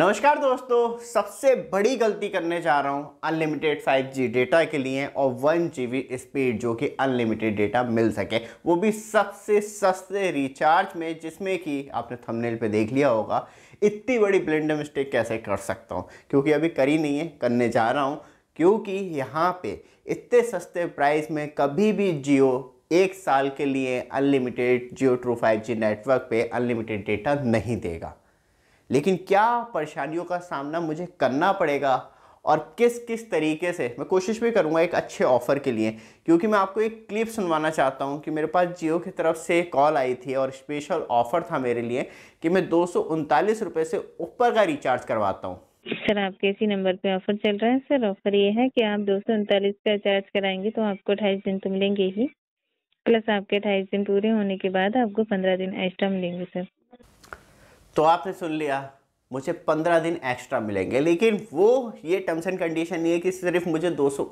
नमस्कार दोस्तों सबसे बड़ी गलती करने जा रहा हूँ अनलिमिटेड 5G डेटा के लिए और वन जी स्पीड जो कि अनलिमिटेड डेटा मिल सके वो भी सबसे सस्ते रिचार्ज में जिसमें कि आपने थंबनेल पे देख लिया होगा इतनी बड़ी ब्लेंडर मिस्टेक कैसे कर सकता हूँ क्योंकि अभी करी नहीं है करने जा रहा हूँ क्योंकि यहाँ पर इतने सस्ते प्राइस में कभी भी जियो एक साल के लिए unlimited Jio true five network पर अनलिमिटेड डेटा नहीं देगा लेकिन क्या परेशानियों का सामना मुझे करना पड़ेगा और किस किस तरीके से मैं कोशिश भी करूँगा एक अच्छे ऑफ़र के लिए क्योंकि मैं आपको एक क्लिप सुनवाना चाहता हूँ कि मेरे पास जियो की तरफ से कॉल आई थी और स्पेशल ऑफ़र था मेरे लिए कि मैं दो रुपए से ऊपर का रिचार्ज करवाता हूँ सर आपके इसी नंबर पे ऑफर चल रहा है सर ऑफर ये है कि आप दो सौ उनतालीस का चार्ज कराएंगे तो आपको अठाईस दिन तो मिलेंगे ही प्लस आपके अठाईस दिन पूरे होने के बाद आपको पंद्रह दिन एक्स्ट्रा मिलेंगे सर तो आपने सुन लिया मुझे पंद्रह दिन एक्स्ट्रा मिलेंगे लेकिन वो ये टर्म्स एंड कंडीशन नहीं है कि सिर्फ मुझे दो सौ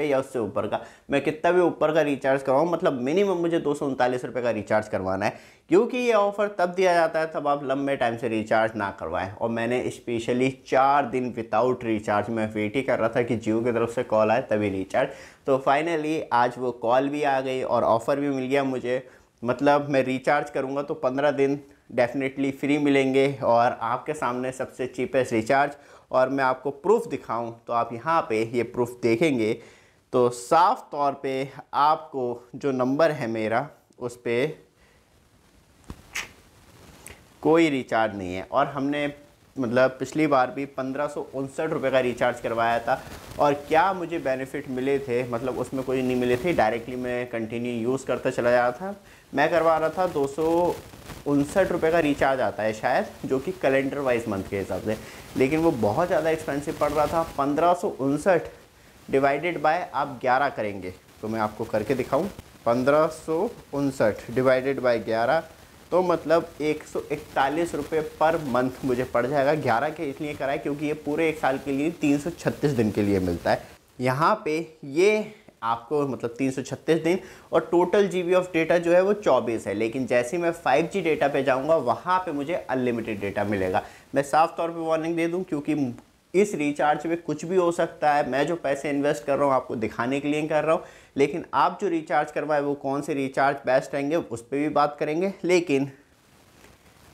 या उससे ऊपर का मैं कितना भी ऊपर का रिचार्ज करवाऊँ मतलब मिनिमम मुझे दो सौ का रिचार्ज करवाना है क्योंकि ये ऑफ़र तब दिया जाता है तब आप लंबे टाइम से रिचार्ज ना करवाएं और मैंने स्पेशली चार दिन विदाउट रिचार्ज मैं वेट ही कर रहा था कि जियो की तरफ से कॉल आए तभी रिचार्ज तो फाइनली आज वो कॉल भी आ गई और ऑफ़र भी मिल गया मुझे मतलब मैं रिचार्ज करूँगा तो पंद्रह दिन डेफिनेटली फ्री मिलेंगे और आपके सामने सबसे चीपेस्ट रिचार्ज और मैं आपको प्रूफ दिखाऊं तो आप यहाँ पे ये प्रूफ देखेंगे तो साफ तौर पे आपको जो नंबर है मेरा उस पर कोई रिचार्ज नहीं है और हमने मतलब पिछली बार भी पंद्रह सौ रुपये का रिचार्ज करवाया था और क्या मुझे बेनिफिट मिले थे मतलब उसमें कोई नहीं मिले थे डायरेक्टली मैं कंटिन्यू यूज़ करता चला जा रहा था मैं करवा रहा था दो उनसठ रुपये का रिचार्ज आता है शायद जो कि कैलेंडर वाइज मंथ के हिसाब से लेकिन वो बहुत ज़्यादा एक्सपेंसिव पड़ रहा था पंद्रह डिवाइडेड बाय आप ग्यारह करेंगे तो मैं आपको करके दिखाऊँ पंद्रह डिवाइडेड बाय ग्यारह तो मतलब एक सौ इकतालीस रुपये पर मंथ मुझे पड़ जाएगा ग्यारह के इसलिए कराए क्योंकि ये पूरे एक साल के लिए तीन सौ छत्तीस दिन के लिए मिलता है यहाँ पे ये आपको मतलब 336 दिन और टोटल जीबी ऑफ डेटा जो है वो 24 है लेकिन जैसे ही मैं 5G डेटा पे जाऊंगा वहाँ पे मुझे अनलिमिटेड डेटा मिलेगा मैं साफ तौर पे वार्निंग दे दूं क्योंकि इस रिचार्ज में कुछ भी हो सकता है मैं जो पैसे इन्वेस्ट कर रहा हूँ आपको दिखाने के लिए कर रहा हूँ लेकिन आप जो रिचार्ज करवाए वो कौन से रिचार्ज बेस्ट रहेंगे उस पर भी बात करेंगे लेकिन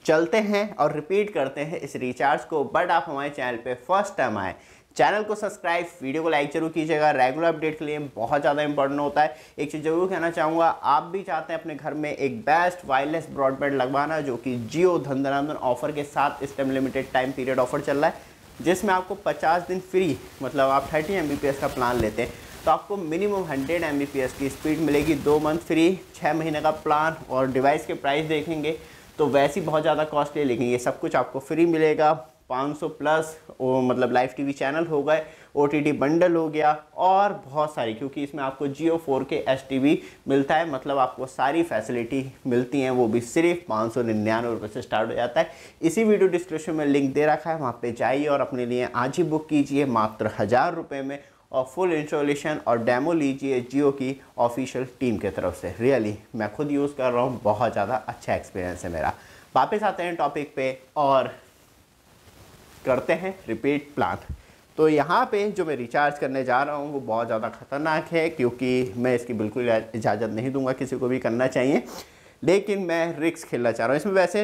चलते हैं और रिपीट करते हैं इस रिचार्ज को बट आप हमारे चैनल पे फर्स्ट टाइम आए चैनल को सब्सक्राइब वीडियो को लाइक जरूर कीजिएगा रेगुलर अपडेट के लिए बहुत ज़्यादा इंपॉर्टेंट होता है एक चीज़ जरूर कहना चाहूँगा आप भी चाहते हैं अपने घर में एक बेस्ट वायरलेस ब्रॉडबैंड लगवाना जो कि जियो धनधनाधन ऑफर के साथ इस time limited time period offer चल रहा है जिसमें आपको पचास दिन फ्री मतलब आप थर्टी एम का प्लान लेते हैं तो आपको मिनिमम हंड्रेड एम की स्पीड मिलेगी दो मंथ फ्री छः महीने का प्लान और डिवाइस के प्राइस देखेंगे तो वैसे ही बहुत ज़्यादा कॉस्टली लेकिन ये सब कुछ आपको फ्री मिलेगा 500 प्लस ओ, मतलब लाइव टीवी चैनल हो गए ओ बंडल हो गया और बहुत सारी क्योंकि इसमें आपको जियो फोर के एच मिलता है मतलब आपको सारी फैसिलिटी मिलती हैं वो भी सिर्फ पाँच सौ निन्यानवे रुपये से स्टार्ट हो जाता है इसी वीडियो डिस्क्रिप्शन में लिंक दे रखा है वहाँ पे जाइए और अपने लिए आज ही बुक कीजिए मात्र हज़ार रुपये में और फुल इंस्टॉलेशन और डेमो लीजिए जियो की ऑफिशियल टीम के तरफ से रियली मैं खुद यूज़ कर रहा हूँ बहुत ज़्यादा अच्छा एक्सपीरियंस है मेरा वापस आते हैं टॉपिक पे और करते हैं रिपीट प्लान तो यहाँ पे जो मैं रिचार्ज करने जा रहा हूँ वो बहुत ज़्यादा ख़तरनाक है क्योंकि मैं इसकी बिल्कुल इजाज़त नहीं दूंगा किसी को भी करना चाहिए लेकिन मैं रिक्स खेलना चाह रहा हूँ इसमें वैसे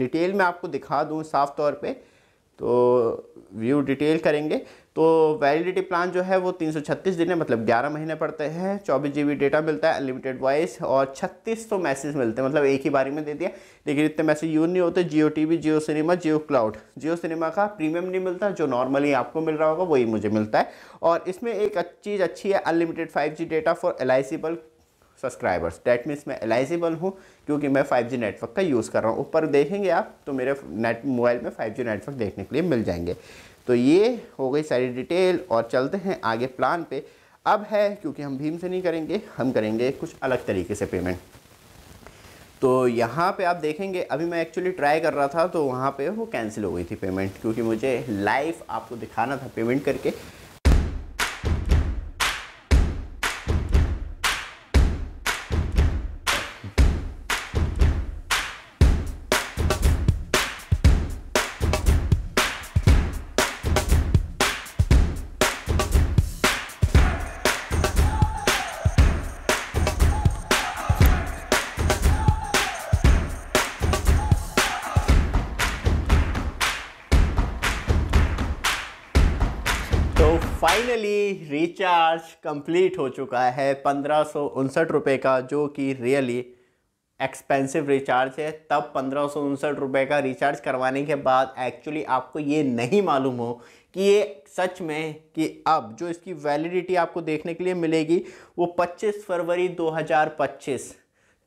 डिटेल में आपको दिखा दूँ साफ तौर पे तो व्यू डिटेल करेंगे तो वैलिडिटी प्लान जो है वो 336 दिन है मतलब 11 महीने पड़ते हैं चौबीस जी डेटा मिलता है अनलिमिटेड वॉइस और 3600 मैसेज तो मिलते हैं मतलब एक ही बारी में दे दिया लेकिन इतने मैसेज यूज नहीं होते Jio T V Jio cinema Jio cloud Jio cinema का प्रीमियम नहीं मिलता जो नॉर्मली आपको मिल रहा होगा वही मुझे मिलता है और इसमें एक चीज़ अच्छी है unlimited five data for eligible subscribers that means मैं एलाइजिबल हूँ क्योंकि मैं 5G नेटवर्क का यूज़ कर रहा हूँ ऊपर देखेंगे आप तो मेरे नेट मोबाइल में 5G नेटवर्क देखने के लिए मिल जाएंगे तो ये हो गई सारी डिटेल और चलते हैं आगे प्लान पे अब है क्योंकि हम भीम से नहीं करेंगे हम करेंगे कुछ अलग तरीके से पेमेंट तो यहाँ पे आप देखेंगे अभी मैं एक्चुअली ट्राई कर रहा था तो वहाँ पे वो कैंसिल हो गई थी पेमेंट क्योंकि मुझे लाइव आपको दिखाना था पेमेंट करके फाइनली रिचार्ज कंप्लीट हो चुका है पंद्रह सौ उनसठ रुपये का जो कि रियली एक्सपेंसिव रिचार्ज है तब पंद्रह सौ उनसठ रुपये का रिचार्ज करवाने के बाद एक्चुअली आपको ये नहीं मालूम हो कि ये सच में कि अब जो इसकी वैलिडिटी आपको देखने के लिए मिलेगी वो 25 फरवरी 2025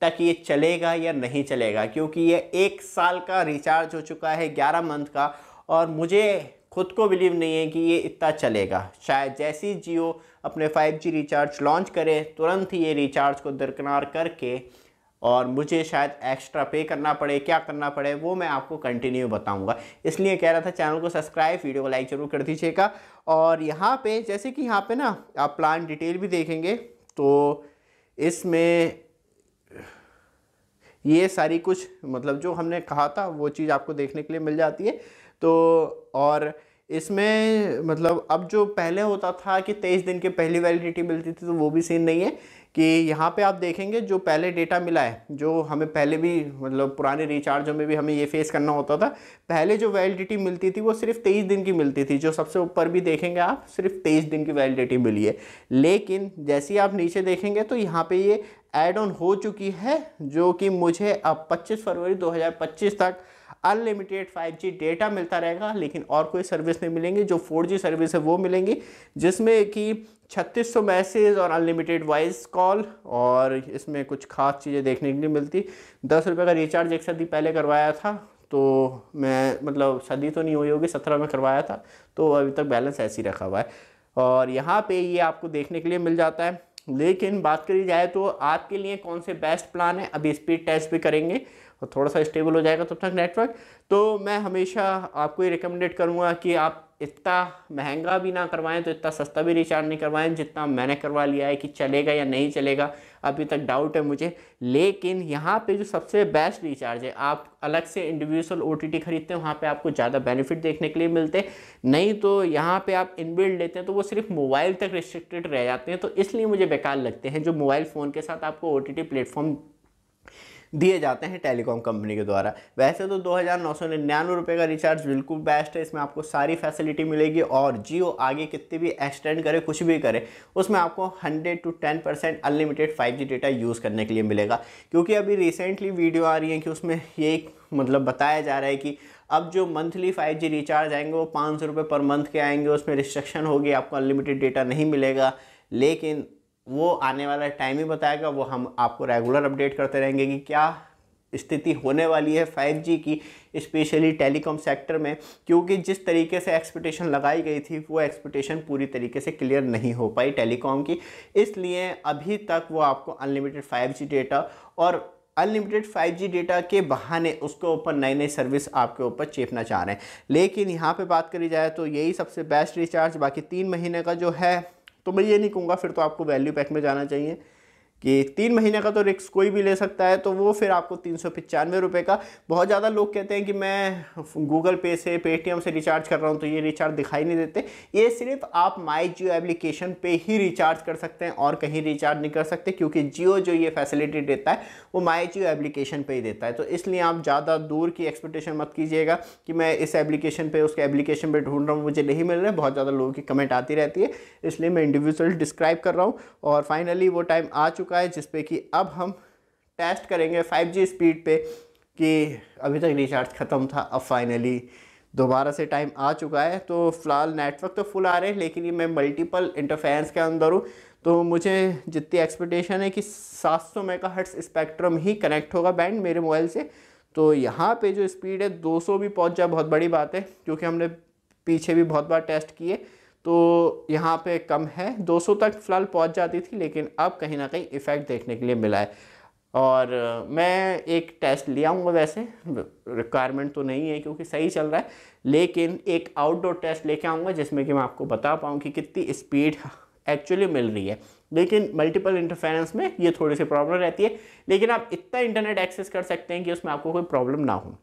तक ये चलेगा या नहीं चलेगा क्योंकि ये एक साल का रिचार्ज हो चुका है ग्यारह मंथ का और मुझे खुद को बिलीव नहीं है कि ये इतना चलेगा शायद जैसे ही जियो अपने 5G रिचार्ज लॉन्च करे तुरंत ही ये रिचार्ज को दरकिनार करके और मुझे शायद एक्स्ट्रा पे करना पड़े क्या करना पड़े वो मैं आपको कंटिन्यू बताऊंगा इसलिए कह रहा था चैनल को सब्सक्राइब वीडियो को लाइक ज़रूर कर दीजिएगा और यहाँ पे जैसे कि यहाँ पे ना आप प्लान डिटेल भी देखेंगे तो इसमें ये सारी कुछ मतलब जो हमने कहा था वो चीज़ आपको देखने के लिए मिल जाती है तो और इसमें मतलब अब जो पहले होता था कि तेईस दिन के पहली वैलिडिटी मिलती थी तो वो भी सीन नहीं है कि यहाँ पे आप देखेंगे जो पहले डेटा मिला है जो हमें पहले भी मतलब पुराने रिचार्जों में भी हमें ये फेस करना होता था पहले जो वैलिडिटी मिलती थी वो सिर्फ तेईस दिन की मिलती थी जो सबसे ऊपर भी देखेंगे आप सिर्फ तेईस दिन की वैलिडिटी मिली है लेकिन जैसे ही आप नीचे देखेंगे तो यहाँ पर ये एड ऑन हो चुकी है जो कि मुझे अब पच्चीस फरवरी दो तक अनलिमिटेड 5G डेटा मिलता रहेगा लेकिन और कोई सर्विस नहीं मिलेंगी जो 4G सर्विस है वो मिलेंगी जिसमें कि 3600 मैसेज और अनलिमिटेड वॉइस कॉल और इसमें कुछ खास चीज़ें देखने के लिए मिलती दस रुपये का रिचार्ज एक सदी पहले करवाया था तो मैं मतलब सदी तो नहीं हुई होगी सत्रह में करवाया था तो अभी तक बैलेंस ऐसे ही रखा हुआ है और यहाँ पे ये आपको देखने के लिए मिल जाता है लेकिन बात करी जाए तो आपके लिए कौन से बेस्ट प्लान है अभी स्पीड टेस्ट भी करेंगे और थोड़ा सा स्टेबल हो जाएगा तब तो तक नेटवर्क तो मैं हमेशा आपको ये रिकमेंडेड करूँगा कि आप इतना महंगा भी ना करवाएं तो इतना सस्ता भी रिचार्ज नहीं करवाएं जितना मैंने करवा लिया है कि चलेगा या नहीं चलेगा अभी तक डाउट है मुझे लेकिन यहाँ पे जो सबसे बेस्ट रिचार्ज है आप अलग से इंडिविजुअल ओ टी खरीदते हैं वहाँ पे आपको ज़्यादा बेनिफिट देखने के लिए मिलते नहीं तो यहाँ पे आप इनबिल्ड लेते हैं तो वो सिर्फ मोबाइल तक रिस्ट्रिक्टेड रह जाते हैं तो इसलिए मुझे बेकार लगते हैं जो मोबाइल फ़ोन के साथ आपको ओ टी प्लेटफॉर्म दिए जाते हैं टेलीकॉम कंपनी के द्वारा वैसे तो दो हज़ार का रिचार्ज बिल्कुल बेस्ट है इसमें आपको सारी फैसिलिटी मिलेगी और जियो आगे कितनी भी एक्सटेंड करे कुछ भी करे उसमें आपको hundred two ten percent unlimited five data use करने के लिए मिलेगा क्योंकि अभी रिसेंटली वीडियो आ रही है कि उसमें ये मतलब बताया जा रहा है कि अब जो मंथली फाइव जी रिचार्ज आएंगे वो पाँच सौ रुपये पर मंथ के आएंगे उसमें रिस्ट्रिक्शन होगी आपको अनलिमिटेड डेटा नहीं मिलेगा लेकिन वो आने वाला टाइम ही बताएगा वो हम आपको रेगुलर अपडेट करते रहेंगे कि क्या स्थिति होने वाली है 5G की स्पेशली टेलीकॉम सेक्टर में क्योंकि जिस तरीके से एक्सपेक्टेशन लगाई गई थी वो एक्सपेक्टेशन पूरी तरीके से क्लियर नहीं हो पाई टेलीकॉम की इसलिए अभी तक वो आपको अनलिमिटेड 5G डेटा और अनलिमिटेड 5G डेटा के बहाने उसके ऊपर नई नई सर्विस आपके ऊपर चेपना चाह रहे हैं लेकिन यहाँ पे बात करी जाए तो यही सबसे बेस्ट रिचार्ज बाकी तीन महीने का जो है तो मैं ये नहीं कहूँगा फिर तो आपको वैल्यू पैक में जाना चाहिए कि तीन महीने का तो रिक्स कोई भी ले सकता है तो वो फिर आपको तीन सौ पचानवे रुपये का बहुत ज़्यादा लोग कहते हैं कि मैं गूगल पे से पेटीएम से रिचार्ज कर रहा हूँ तो ये रिचार्ज दिखाई नहीं देते ये सिर्फ आप माई जियो एप्लीकेशन पे ही रिचार्ज कर सकते हैं और कहीं रिचार्ज नहीं कर सकते क्योंकि जियो जो ये फैसिलिटी देता है वो माई जियो एप्लीकेशन पर ही देता है तो इसलिए आप ज़्यादा दूर की एक्सपेक्टेशन मत कीजिएगा कि मैं इस एप्लीकेशन पर उसके एप्लीकेशन पर ढूंढ रहा हूँ मुझे नहीं मिल रहा है बहुत ज़्यादा लोगों की कमेंट आती रहती है इसलिए मैं इंडिविजुअल डिस्क्राइब कर रहा हूँ और फाइनली वो टाइम आ चुका चुका है जिसपे कि अब हम टेस्ट करेंगे 5G स्पीड पे कि अभी तक रिचार्ज ख़त्म था अब फाइनली दोबारा से टाइम आ चुका है तो फ़िलहाल नेटवर्क तो फुल आ रहे हैं लेकिन ये मैं मल्टीपल इंटरफेंस के अंदर हूँ तो मुझे जितनी एक्सपेक्टेशन है कि 700 सौ मेगा हर्ट्स स्पेक्ट्रम ही कनेक्ट होगा बैंड मेरे मोबाइल से तो यहाँ पे जो स्पीड है 200 भी पहुँच जाए बहुत बड़ी बात है क्योंकि हमने पीछे भी बहुत बार टेस्ट किए तो यहाँ पे कम है 200 तक फ़िलहाल पहुँच जाती थी लेकिन अब कहीं ना कहीं इफ़ेक्ट देखने के लिए मिला है और मैं एक टेस्ट लिया हूँ वैसे रिक्वायरमेंट तो नहीं है क्योंकि सही चल रहा है लेकिन एक आउटडोर टेस्ट लेके आऊँगा जिसमें कि मैं आपको बता पाऊँ कि कितनी स्पीड एक्चुअली मिल रही है लेकिन मल्टीपल इंटरफेरेंस में ये थोड़ी सी प्रॉब्लम रहती है लेकिन आप इतना इंटरनेट एक्सेस कर सकते हैं कि उसमें आपको कोई प्रॉब्लम ना हो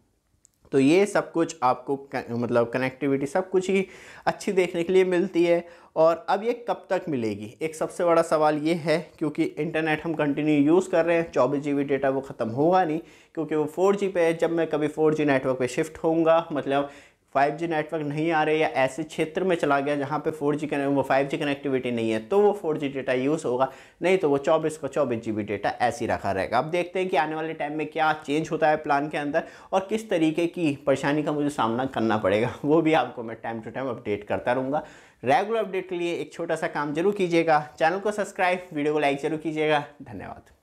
तो ये सब कुछ आपको मतलब कनेक्टिविटी सब कुछ ही अच्छी देखने के लिए मिलती है और अब ये कब तक मिलेगी एक सबसे बड़ा सवाल ये है क्योंकि इंटरनेट हम कंटिन्यू यूज़ कर रहे हैं चौबीस जी डेटा वो ख़त्म होगा नहीं क्योंकि वो फोर पे है जब मैं कभी फोर नेटवर्क पर शिफ्ट होऊंगा मतलब 5G नेटवर्क नहीं आ रहे या ऐसे क्षेत्र में चला गया जहाँ पे 4G कनेक्ट वो 5G कनेक्टिविटी नहीं है तो वो 4G डेटा यूज़ होगा नहीं तो वो चौबीस का चौबीस जी डेटा ऐसे ही रखा रहेगा अब देखते हैं कि आने वाले टाइम में क्या चेंज होता है प्लान के अंदर और किस तरीके की परेशानी का मुझे सामना करना पड़ेगा वो भी आपको मैं टाइम टू टाइम अपडेट करता रहूँगा रेगुलर अपडेट के लिए एक छोटा सा काम जरूर कीजिएगा चैनल को सब्सक्राइब वीडियो को लाइक जरूर कीजिएगा धन्यवाद